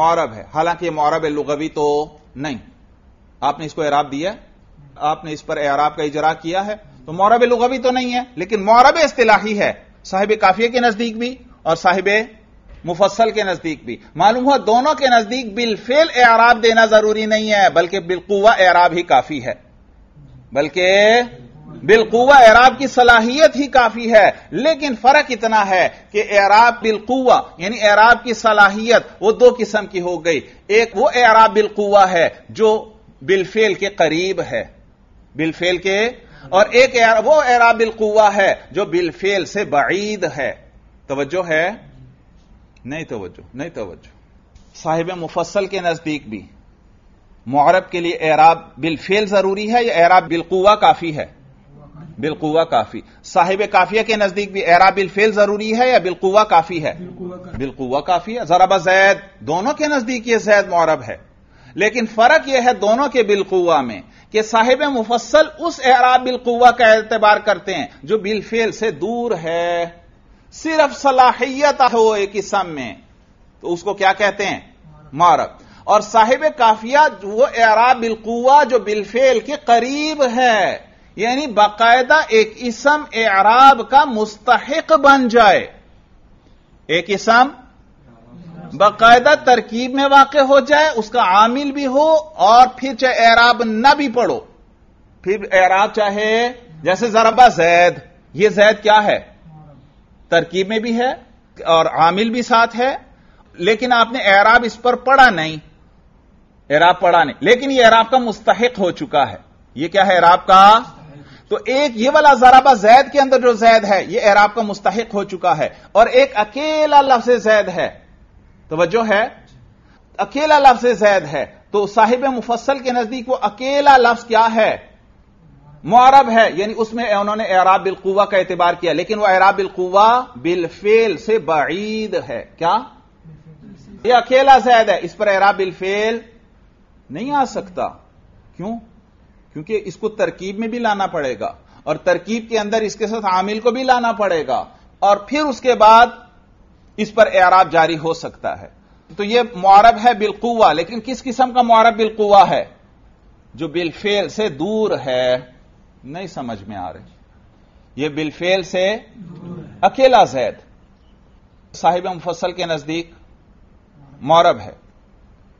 मौरब है हालांकि मौरब लुगवी तो नहीं आपने इसको एराब दिया आपने इस पर एराब का इजरा किया है तो मौरब लुगवी तो नहीं है लेकिन मौरब इस्तिलाही है साहिब काफिये के नजदीक भी और साहिब मुफसल के नजदीक भी मालूम हुआ दोनों के नजदीक बिलफेल एराब देना जरूरी नहीं है बल्कि बिलकुवा एराब ही काफी है बल्कि बिलकुवा एराब की सलाहियत ही काफी है लेकिन फर्क इतना है कि एराब बिलकुवा यानी एराब की सलाहियत वो दो किस्म की हो गई एक वो एराब बिलकुवा है जो बिलफेल के करीब है बिलफेल के और एक एरा, वो एरा बिलकुआ है जो बिलफेल से बाईद है तोज्जो है नहीं तोज्जो नहीं तोज्जो साहिब मुफसल के नजदीक भी मौरब के लिए एराब बिलफेल जरूरी है या एराब बिलकुआ काफी है बिलकुआ काफी साहिब काफिया के नजदीक भी एरा बिलफेल जरूरी है या बिलकुआ काफी है बिलकुआ काफी है जरा जैद दोनों के नजदीक ये जैद मौरब है लेकिन फर्क यह है दोनों के बिलकुआ में कि साहिब मुफस्सल उस एराब बिलकुआ का एतबार करते हैं जो बिलफेल से दूर है सिर्फ सलाहियत हो एक किस्म में तो उसको क्या कहते हैं मारक और साहिब काफिया वो एराब बिलकुआ जो बिलफेल के करीब है यानी बाकायदा एक इसम एराब का मुस्तक बन जाए एक इसम बाकायदा तरकीब में वाक हो जाए उसका आमिल भी हो और फिर चाहे एराब ना भी पढ़ो फिर एराब चाहे जैसे जरबा जैद यह जैद क्या है तरकीब में भी है और आमिल भी साथ है लेकिन आपने एराब इस पर पढ़ा नहीं एराब पढ़ा नहीं लेकिन यह एराब का मुस्तक हो चुका है यह क्या है एराब का तो एक ये वाला जराबा जैद के अंदर जो जैद है यह एराब का मुस्तक हो चुका है और एक अकेला लफ्ज जैद है तोज्जो है अकेला लफ्ज जैद है तो साहिब मुफसल के नजदीक वो अकेला लफ्ज क्या है मुआरब है यानी उसमें उन्होंने एराब बिलकुवा का एतबार किया लेकिन वह एराब बिलकुवा बिलफेल से बईद है क्या यह अकेला जैद है इस पर एराब बिलफेल नहीं आ सकता क्यों क्योंकि इसको तरकीब में भी लाना पड़ेगा और तरकीब के अंदर इसके साथ आमिल को भी लाना पड़ेगा और फिर उसके बाद इस पर एराब जारी हो सकता है तो यह मुआरब है बिलकुआ लेकिन किस किस्म का मुआरब बिलकुआ है जो बिलफेल से दूर है नहीं समझ में आ रहे यह बिलफेल से अकेला जैद साहिब मुफसल के नजदीक मौरब है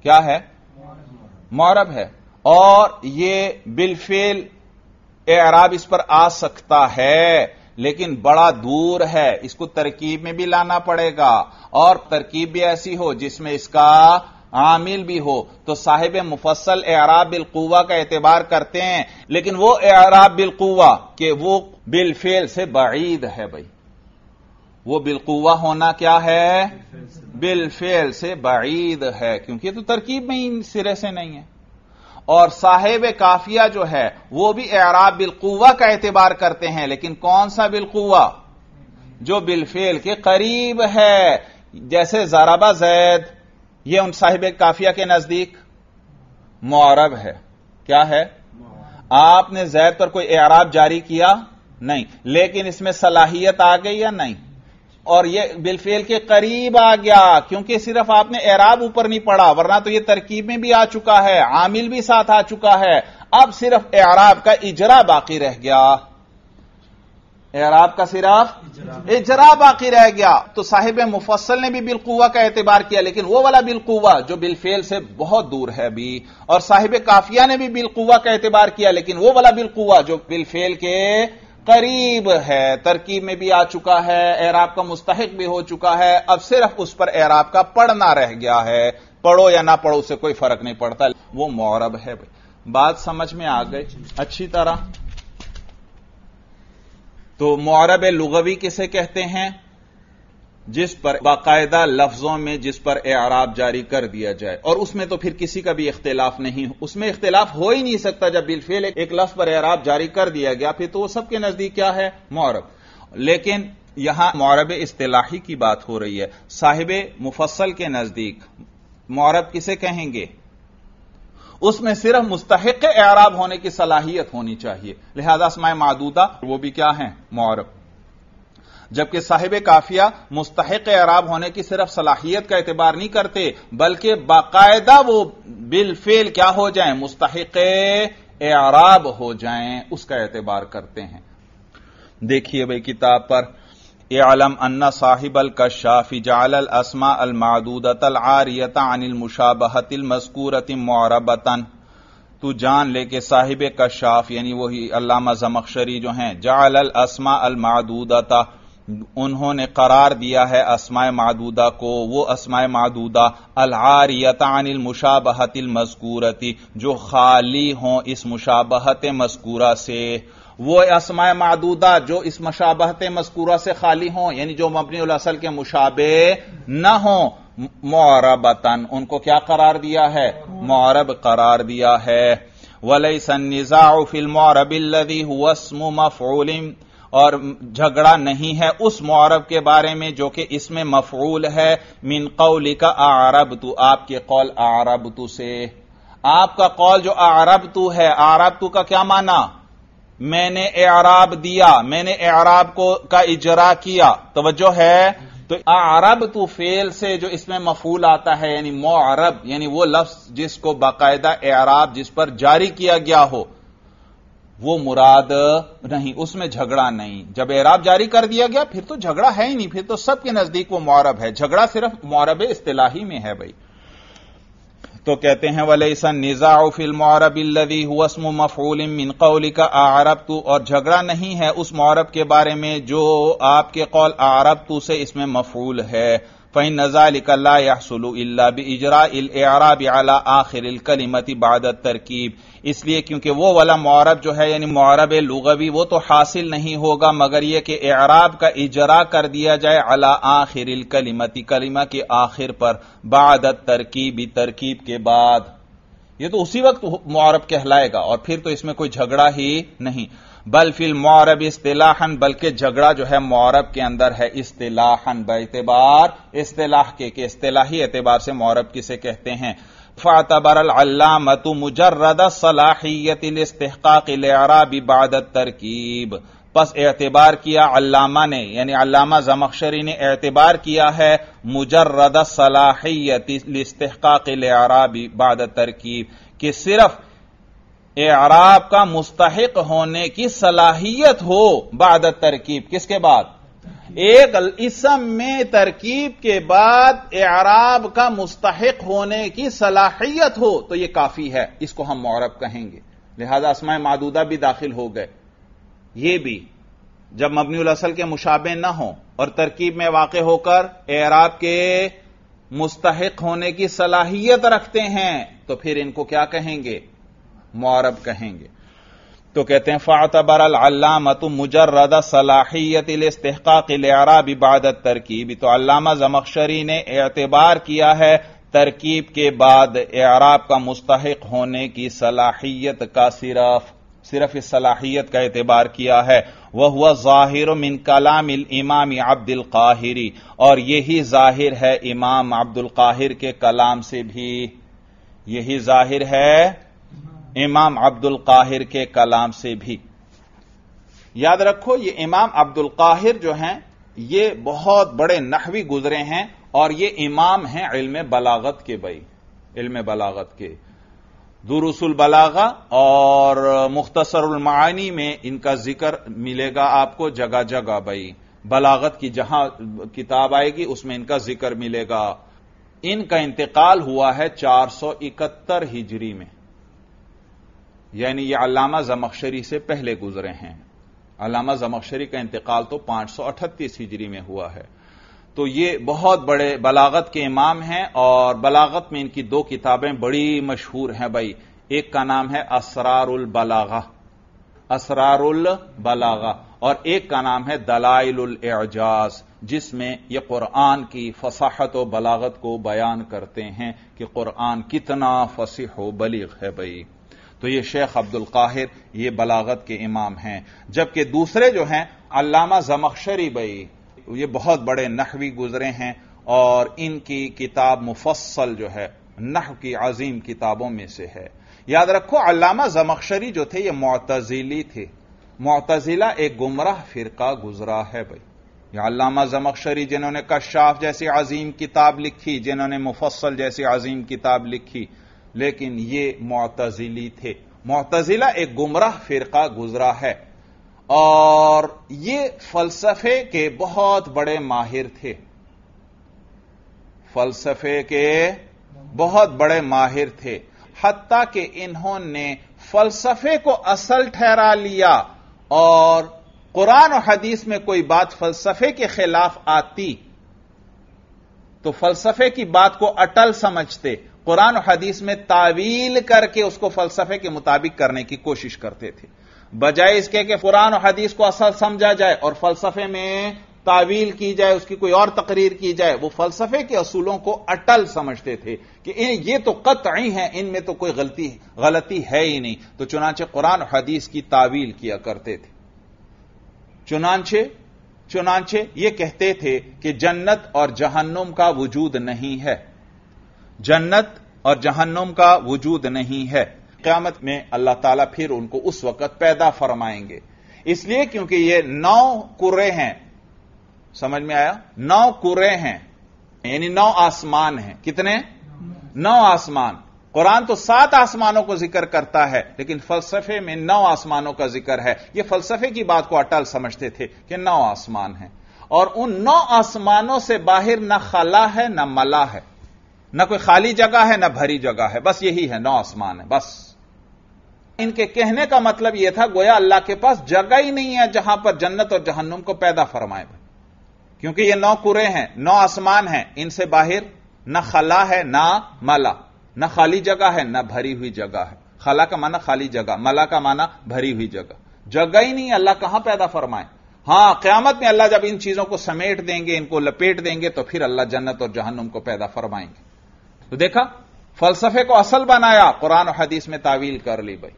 क्या है मौरब है और यह बिलफेल एराब इस पर आ सकता है लेकिन बड़ा दूर है इसको तरकीब में भी लाना पड़ेगा और तरकीब भी ऐसी हो जिसमें इसका आमिल भी हो तो साहिब मुफसल एराब बिलकुआ का एतबार करते हैं लेकिन वो एराब बिलकुआ के वो बिलफेल से बईद है भाई वो बिलकुआ होना क्या है बिलफेल से बईद है क्योंकि तो तरकीब में ही सिरे से नहीं है और साहेब काफिया जो है वो भी एराब बिलकुआ का एतबार करते हैं लेकिन कौन सा बिलकुआ जो बिलफेल के करीब है जैसे जराबा जैद ये उन साहिब काफिया के नजदीक मौरब है क्या है आपने जैद पर कोई एराब जारी किया नहीं लेकिन इसमें सलाहियत आ गई या नहीं और ये बिलफेल के करीब आ गया क्योंकि सिर्फ आपने एराब ऊपर नहीं पढ़ा वरना तो ये तरकीब में भी आ चुका है आमिल भी साथ आ चुका है अब सिर्फ एराब का इजरा बाकी रह गया एराब का सिर्फ इजरा बाकी रह गया तो साहिब मुफसल ने भी बिलकुआ का एतबार किया लेकिन वो वाला बिलकुआ जो बिलफेल से बहुत दूर है अभी और साहिब काफिया ने भी बिलकुआ का एतबार किया लेकिन वो वाला बिलकुआ जो बिलफेल के करीब है तरकीब में भी आ चुका है एराब का मुस्तक भी हो चुका है अब सिर्फ उस पर एराब का पढ़ना रह गया है पढ़ो या ना पढ़ो उसे कोई फर्क नहीं पड़ता वो मौरब है बात समझ में आ गई अच्छी तरह तो मौरब लुगवी किसे कहते हैं जिस पर बाकायदा लफ्जों में जिस पर एराब जारी कर दिया जाए और उसमें तो फिर किसी का भी इख्तिलाफ नहीं उसमें इख्तिलाफ हो ही नहीं सकता जब बिलफेल एक लफ्ज पर एराब जारी कर दिया गया फिर तो वह सबके नजदीक क्या है मौरब लेकिन यहां मौरब इस्तेलाही की बात हो रही है साहिब मुफसल के नजदीक मौरब किसे कहेंगे उसमें सिर्फ मुस्तक एराब होने की सलाहियत होनी चाहिए लिहाजा समय मादूदा वो भी क्या है मौरब जबकि साहिब काफिया मुस्तक अराब होने की सिर्फ सलाहियत का एतबार नहीं करते बल्कि बाकायदा वो बिलफेल क्या हो जाए मुस्तक अराब हो जाए उसका एतबार करते हैं देखिए भाई किताब पर आलम अन्ना साहिब अल कशाफी जाल अल असमा अल मादूदत अल आरियता अनिल मुशाबहत मस्कूरत मौरबतन तू जान ले के साहिब कशाफ यानी वही अलामा जमखशरी जो हैं जाल अल असमा अल मादूदता उन्होंने करार दिया है असमाय मादूदा को वो असमाय मादूदा अलारियतानिल मुशाबहतिल मजकूरती जो खाली हों इस मुशाबहत मस्कूरा से वो असमाय मादूदा जो इस मुशाबहत मस्कूरा से खाली हों यानी जो मबनी असल के मुशाबे न हों मौरबतन उनको क्या करार दिया है मौरब करार दिया है वलई सन्निजा फिल मौरबिल्लदी हुआ मफोलिम और झगड़ा नहीं है उस मौरब के बारे में जो कि इसमें मफूल है मिन कौली का आरब तू आपके कौल आरब तू से आपका कौल जो आरब तू है आरब तू का क्या माना मैंने एराब दिया मैंने एराब को का इजरा किया तवज्जो है तो अरब तू फेल से जो इसमें मफूल आता है यानी मोरब यानी वो लफ्ज जिसको बाकायदा एराब जिस पर जारी किया गया हो वो मुराद नहीं उसमें झगड़ा नहीं जब एराब जारी कर दिया गया फिर तो झगड़ा है ही नहीं फिर तो सबके नजदीक वो मौरब है झगड़ा सिर्फ मौरब इस्तेलाही में है भाई तो कहते हैं वले सन निजा फिल मौरब इल्लवी हुस्म मफूल मिन कौली का आरब तू और झगड़ा नहीं है उस मौरब के बारे में जो आपके कौल आरब तू से इसमें मफूल है फ़ैन नज़ाकराब अला आखिर कलिमती बाद तरकीब इसलिए क्योंकि वो वाला मौरब जो है यानी मौरब लुगवी वो तो हासिल नहीं होगा मगर यह कि एराब का इजरा कर दिया जाए अला आखिर कलिमती कलिमा के आखिर पर बादत तरकीबी तरकीब के बाद ये तो उसी वक्त मुआरब कहलाएगा और फिर तो इसमें कोई झगड़ा ही नहीं बल फिल मुआरब इस्तेलाहन बल्कि झगड़ा जो है मुआरब के अंदर है इस्तेलाहन बतबार इस्तेलाह के, के इस्तेलाही एतबार से मुआरब किसे कहते हैं फातबर अल्लामतु मुजर्रद सलाहियत इस्तेकाक अराबी बादत तरकीब बस एतबार किया अल्लामा ने यानी अल्लामा जमखशरी ने एतबार किया है मुजर्रद सलाहियतराबी बाद तरकीब कि सिर्फ ए अराब का मुस्तक होने की सलाहियत हो बाद तरकीब किसके बाद एक इसम में तरकीब के बाद ए आराब का मुस्तक होने की सलाहियत हो तो यह काफी है इसको हम मौरब कहेंगे लिहाजा असमाय मादूदा भी दाखिल हो गए यह भी जब मबनी असल के मुशाबे न हो और तरकीब में वाक़ होकर एराब के मुस्तक होने की सलाहियत रखते हैं तो फिर इनको क्या कहेंगे मौरब कहेंगे तो कहते हैं फ़ातबर अलामत मुजर्रदा सलाहियत इस्तकाकराब इबादत तरकीब तो अलामा जमकशरी ने एतबार किया है तरकीब के बाद एराब का मुस्तक होने की सलाहियत का सिर्फ सिर्फ इस सलाहियत का एतबार किया है वह हुआ ज़ाहिर मिन कलाम इमाम अब्दुल काहिरी और यही जाहिर है इमाम अब्दुल काहिर के कलाम से भी यही जाहिर है इमाम अब्दुल काहिर के कलाम से भी याद रखो ये इमाम अब्दुल काहिर जो हैं ये बहुत बड़े नहवी गुजरे हैं और ये इमाम हैं इल्म बलागत के भाई इल्म बलागत के दुरुसुल बलागा और मुख्तसरमानी में इनका जिक्र मिलेगा आपको जगह जगह भाई बलागत की जहां किताब आएगी उसमें इनका जिक्र मिलेगा इनका इंतकाल हुआ है 471 हिजरी में यानी यह अलामा जमक्शरी से पहले गुजरे हैं अलामा जमक्शरी का इंतकाल तो पांच सौ अठत्तीस हिजरी में हुआ है तो ये बहुत बड़े बलागत के इमाम हैं और बलागत में इनकी दो किताबें बड़ी मशहूर हैं भाई एक का नाम है असरारुल बलागा असरारुल बलागा और एक का नाम है दलाइल एजाज जिसमें यह कुरान की फसाहत व बलागत को बयान करते हैं कि कुरान कितना फसीह व बलीग है भाई तो ये शेख अब्दुल काहिर ये बलागत के इमाम हैं जबकि दूसरे जो हैं अल्लामा जमखशरी भाई ये बहुत बड़े नहवी गुजरे हैं और इनकी किताब मुफस्सल जो है नह की अजीम किताबों में से है याद रखो अलामा जमखशरी जो थे ये मोतजीली थे मोतजिला एक गुमराह फिरका गुजरा है भाई या अलामा जिन्होंने कशाफ जैसी अजीम किताब लिखी जिन्होंने मुफस्सल जैसी अजीम किताब लिखी लेकिन ये मोतजिली थे मोतजिला एक गुमराह फिरका गुजरा है और ये फलसफे के बहुत बड़े माहिर थे फलसफे के बहुत बड़े माहिर थे हत्ता कि इन्होंने फलसफे को असल ठहरा लिया और कुरान और हदीस में कोई बात फलसफे के खिलाफ आती तो फलसफे की बात को अटल समझते कुरान और हदीस में तावील करके उसको फलसफे के मुताबिक करने की कोशिश करते थे बजाय इसके कि कुरान और हदीस को असल समझा जाए और फलसफे में तावील की जाए उसकी कोई और तकरीर की जाए वो फलसफे के असूलों को अटल समझते थे कि इन ये तो आई है इनमें तो कोई गलती गलती है ही नहीं तो चुनाचे कुरान और हदीस की तावील किया करते थे चुनाचे चुनाचे ये कहते थे कि जन्नत और जहन्नुम का वजूद नहीं है जन्नत और जहन्नुम का वजूद नहीं है क्यामत में अल्लाह ताला फिर उनको उस वक्त पैदा फरमाएंगे इसलिए क्योंकि ये नौ कुरे हैं समझ में आया नौ कुरे हैं यानी नौ आसमान हैं कितने नौ आसमान कुरान तो सात आसमानों को जिक्र करता है लेकिन फलसफे में नौ आसमानों का जिक्र है यह फलसफे की बात को अटल समझते थे कि नौ आसमान है और उन नौ आसमानों से बाहर ना खला है ना मला है ना कोई खाली जगह है ना भरी जगह है बस यही है नौ आसमान है बस इनके कहने का मतलब यह था गोया अल्लाह के पास जगह ही नहीं है जहां पर जन्नत और जहन्नुम को पैदा फरमाए क्योंकि ये नौ कुरे हैं नौ आसमान हैं इनसे बाहर न खला है ना मला न खाली जगह है न भरी हुई जगह है खला का माना खाली जगह मला का माना भरी हुई जगह जगह ही नहीं अल्लाह कहां पैदा फरमाए हां क्यामत में अल्लाह जब इन चीजों को समेट देंगे इनको लपेट देंगे तो फिर अल्लाह जन्नत और जहन्नुम को पैदा फरमाएंगे तो देखा फलसफे को असल बनाया कुरान और हदीस में तावील कर ली भाई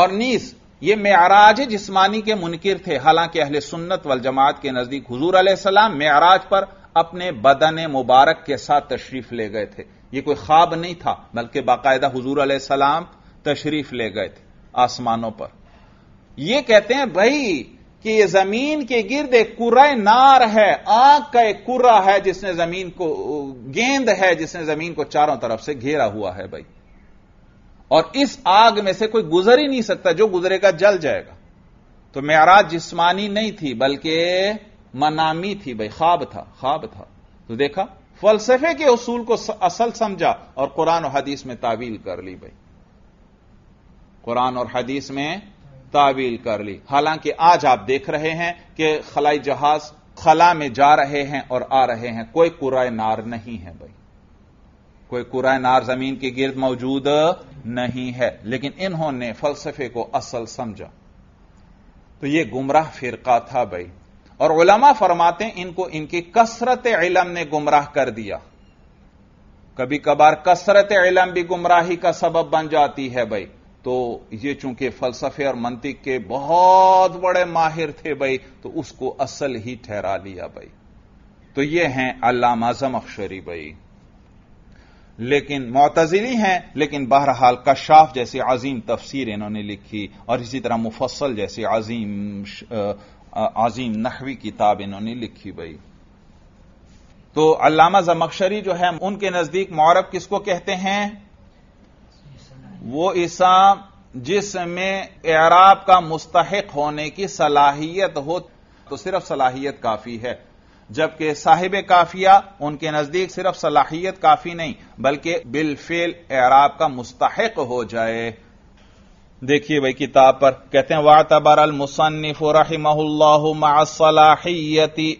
और नीस ये मेराज जिस्मानी के मुनकर थे हालांकि अहले सुन्नत वल जमात के नजदीक हजूर आसलाम मेराज पर अपने बदन मुबारक के साथ तशरीफ ले गए थे ये कोई ख्वाब नहीं था बल्कि बाकायदा हजूर आसलाम तशरीफ ले गए थे आसमानों पर यह कहते हैं भाई कि यह जमीन के गिर्द एक कुरा नार है आग का एक कुर्रा है जिसने जमीन को गेंद है जिसने जमीन को चारों तरफ से घेरा हुआ है भाई और इस आग में से कोई गुजर ही नहीं सकता जो गुजरेगा जल जाएगा तो मेराज जिस्मानी नहीं थी बल्कि मनामी थी भाई ख्वाब था ख्वाब था तो देखा फलसफे के उसूल को असल समझा और कुरान और हदीस में तावील कर ली भाई कुरान और हदीस में तावील कर ली हालांकि आज आप देख रहे हैं कि खलाई जहाज खला में जा रहे हैं और आ रहे हैं कोई कुराय नार नहीं है भाई कोई नार जमीन के गिर्द मौजूद नहीं है लेकिन इन्होंने फलसफे को असल समझा तो यह गुमराह फिरका था भाई और उलमा फरमाते इनको इनकी कसरत इलम ने गुमराह कर दिया कभी कभार कसरत इलम भी गुमराही का सबब बन जाती है भाई तो ये चूंकि फलसफे और मंतिक के बहुत बड़े माहिर थे भाई तो उसको असल ही ठहरा लिया भाई तो ये हैं अल्लामा अक्षरी भाई लेकिन मोतजिली हैं लेकिन बहरहाल कशाफ जैसी अजीम तफसीर इन्होंने लिखी और इसी तरह मुफसल जैसी अजीम अजीम नहवी किताब इन्होंने लिखी भाई तो अलामा जमक्शरी जो है उनके नजदीक मौरब किसको कहते हैं वो ईसा जिसमें एराब का मुस्तक होने की सलाहियत हो तो सिर्फ सलाहियत काफी है जबकि साहिब काफिया उनके नजदीक सिर्फ सलाहियत काफी नहीं बल्कि बिलफेल एराब का मुस्तक हो जाए देखिए भाई किताब पर कहते हैं वातबर अलमुसनफ़ रहमल्लासलाहियती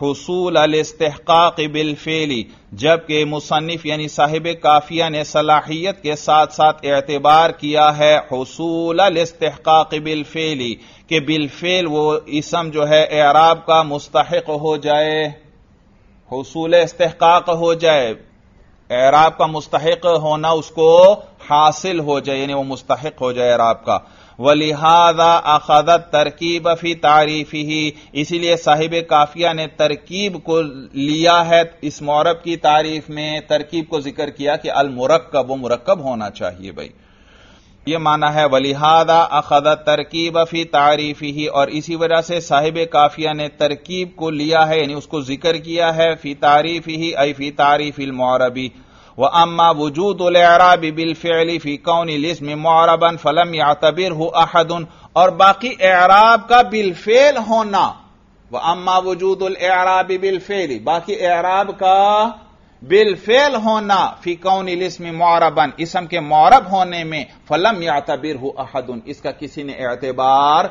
हसूल अलस्तहकाक बिलफेली जबकि मुसनफ़ यानी साहिब काफिया ने सलाहियत के साथ साथ एतबार किया है हसूल फेली बिलफेली बिल बिलफेल वो इसम जो है एराब का मुस्तक हो जाए हसूल इस्तेकाक हो जाए एराब का मुस्तक होना उसको हासिल हो जाए यानी वो मुस्तक हो जाए एराब का वलिहाजा अखदत तरकीब फी तारीफ ही इसीलिए साहिब काफिया ने तरकीब को लिया है इस मौरब की तारीफ में तरकीब को जिक्र किया कि अलमुरक्कब वो मुरक्कब होना चाहिए भाई ये माना है वलिहादा अखदा तरकीब फी तारीफ ही और इसी वजह से साहिब काफिया ने तरकीब को लिया है यानी उसको जिक्र किया है फी तारीफ ही अ फी तारीफ इल मौरबी अम्मा واما وجود الاعراب بالفعل फी कौन फलम या तबिर हु अहदन और बाकी एराब का बिलफेल होना व अम्मा वजूद एराब बिलफेल बाकी एराब का बिलफेल होना फी कौन लिस्म मौरबन इसम के मौरब होने में फलम या तबिर हु अहदुन इसका किसी ने एतबार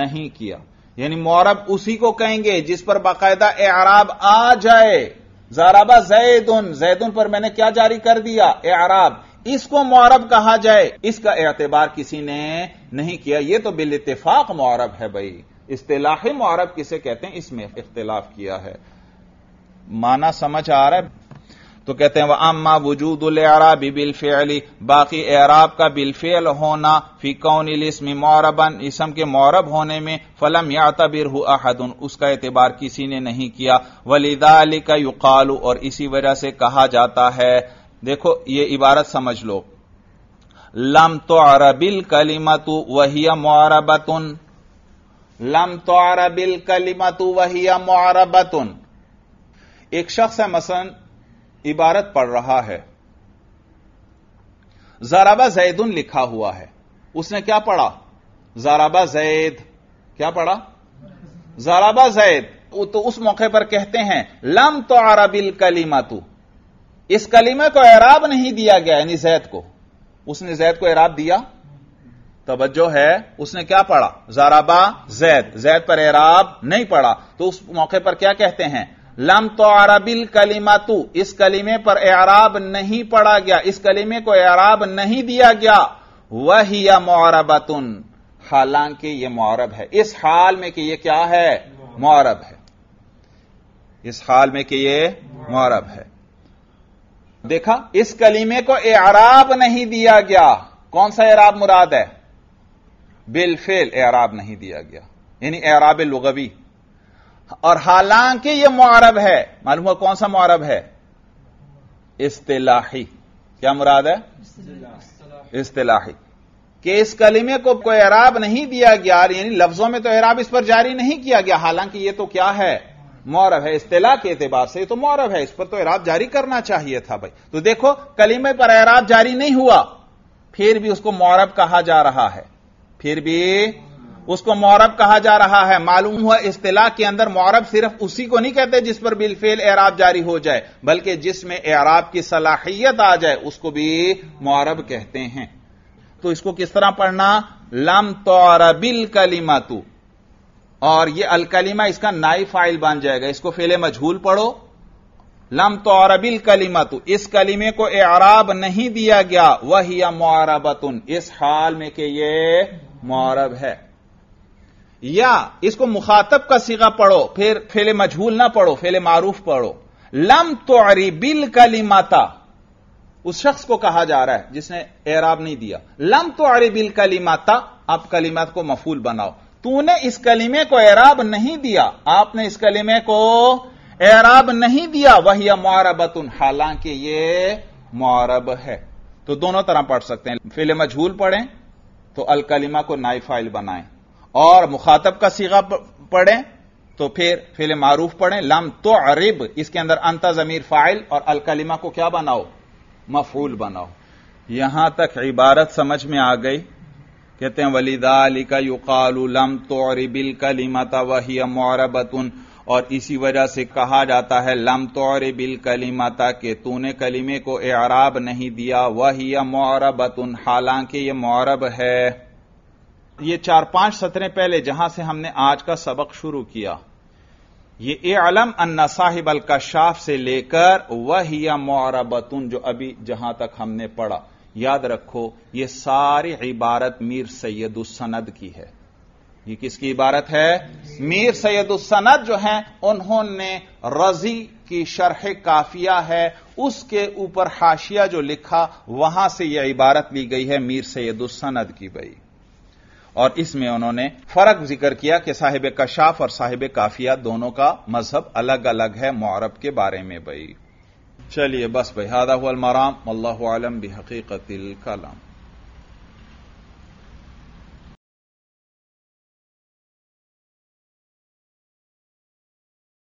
नहीं किया यानी मौरब उसी को कहेंगे जिस पर बाकायदा एराब आ जाए जाराबा जैद उन पर मैंने क्या जारी कर दिया ए आराब इसको मौरब कहा जाए इसका एतबार किसी ने नहीं किया यह तो बिल इतफाक मौरब है भाई इस्तेलाह मौरब किसे कहते हैं इसमें इख्तलाफ किया है माना समझ आ रहा है तो कहते हैं वह अम्मा वजूद अराबी बिलफेली बाकी एराब का बिलफेल होना फिकौनिल इसम मौरबन इसम के मौरब होने में फलम या तबिर अहदन उसका एतबार किसी ने नहीं किया अली का युकालू और इसी वजह से कहा जाता है देखो ये इबारत समझ लो लम तो अरबिल कलीमतु वही मौरबतुन लम तो अरबिल कलीमतु वही मौरबतुन एक शख्स है मसन इबारत पढ़ रहा है जाराबा जैदुन लिखा हुआ है उसने क्या पढ़ा जाराबा जैद क्या पढ़ा जाराबा जैद तो उस मौके पर कहते हैं लम तो आरबिल कलीमा तू इस कलीमे को एराब नहीं दिया गया यानी जैद को उसने जैद को एराब दिया तवज्जो है उसने क्या पढ़ा जाराबा जैद जैद पर एराब नहीं पढ़ा तो उस मौके पर क्या कहते हैं लम तो अरबिल कलीमा तू इस कलीमे पर एराब नहीं पढ़ा गया इस कलीमे को एराब नहीं दिया गया वही या मौरबतुन हालांकि यह मौरब है इस हाल में कि यह क्या है मौरब है इस हाल में कि यह मौरब है देखा इस कलीमे को एराब नहीं दिया गया कौन सा एराब मुराद है बिलफेल एराब नहीं दिया गया यानी एराब लुगवी और हालांकि यह मुआरब है मालूम हुआ कौन सा मुआरब है इस्तेलाही क्या मुराद है इस्तेलाही कि इस कलिमे को कोई एराब नहीं दिया गया यानी लफ्जों में तो एराब इस पर जारी नहीं किया गया हालांकि यह तो क्या है मौरब है इस्तेला के एतबार से तो मौरब है इस पर तो एराब जारी करना चाहिए था भाई तो देखो कलीमे पर एराब जारी नहीं हुआ फिर भी उसको मौरब कहा जा रहा है फिर भी उसको मौरब कहा जा रहा है मालूम हुआ इतलाह के अंदर मौरब सिर्फ उसी को नहीं कहते जिस पर बिलफेल एराब जारी हो जाए बल्कि जिसमें एराब की सलाहियत आ जाए उसको भी मौरब कहते हैं तो इसको किस तरह पढ़ना लम तौरबिल कलिमा तू और यह अलकलीमा इसका नाई फाइल बन जाएगा इसको फेले मजहूल पढ़ो लम तौरबिल कलिमा तू इस कलीमे को एराब नहीं दिया गया वही मौरबतुन इस हाल में कि यह मौरब है या इसको मुखातब का सिगा पढ़ो फिर फेले मजहूल ना पढ़ो फेले मारूफ पढ़ो लम तो बिल माता उस शख्स को कहा जा रहा है जिसने एराब नहीं दिया लम तो बिल माता आप कलिमात को मफूल बनाओ तूने इस कलीमे को एराब नहीं दिया आपने इस कलीमे को एराब नहीं दिया वही मुआरबत हालांकि ये मुआरब है तो दोनों तरह पढ़ सकते हैं फिले मजहूल पढ़ें तो कलीमा को नाइफाइल बनाएं और मुखातब का सीगा पढ़ें तो फिर फिल मारूफ पढ़ें लम तो अरिब इसके अंदर अंता जमीर फाइल और अलकलिमा को क्या बनाओ मफूल बनाओ यहां तक इबारत समझ में आ गई कहते हैं वलीदा अली का युकालू लम तो अरिबिल था वही मौरबतुन और इसी वजह से कहा जाता है लम तो तौर बिल कलीमता के तूने कलीमे को एराब नहीं दिया वही यह मौरबतुन हालांकि यह मौरब है ये चार पांच सत्रें पहले जहां से हमने आज का सबक शुरू किया ये ए अन्ना साहिब अल कशाफ से लेकर वह या मौरबतुन जो अभी जहां तक हमने पढ़ा याद रखो ये सारी इबारत मीर सैयदुलसनद की है ये किसकी इबारत है मीर सैयदुलसनद जो है उन्होंने रजी की शरह काफिया है उसके ऊपर हाशिया जो लिखा वहां से यह इबारत ली गई है मीर सैयदुलसनद की भाई और इसमें उन्होंने फर्क जिक्र किया कि साहिब कशाफ और साहिब काफिया दोनों का मजहब अलग अलग है मौरब के बारे में भाई चलिए बस भाई हादा मराम अल्लाह आलम भी हकीकत कलाम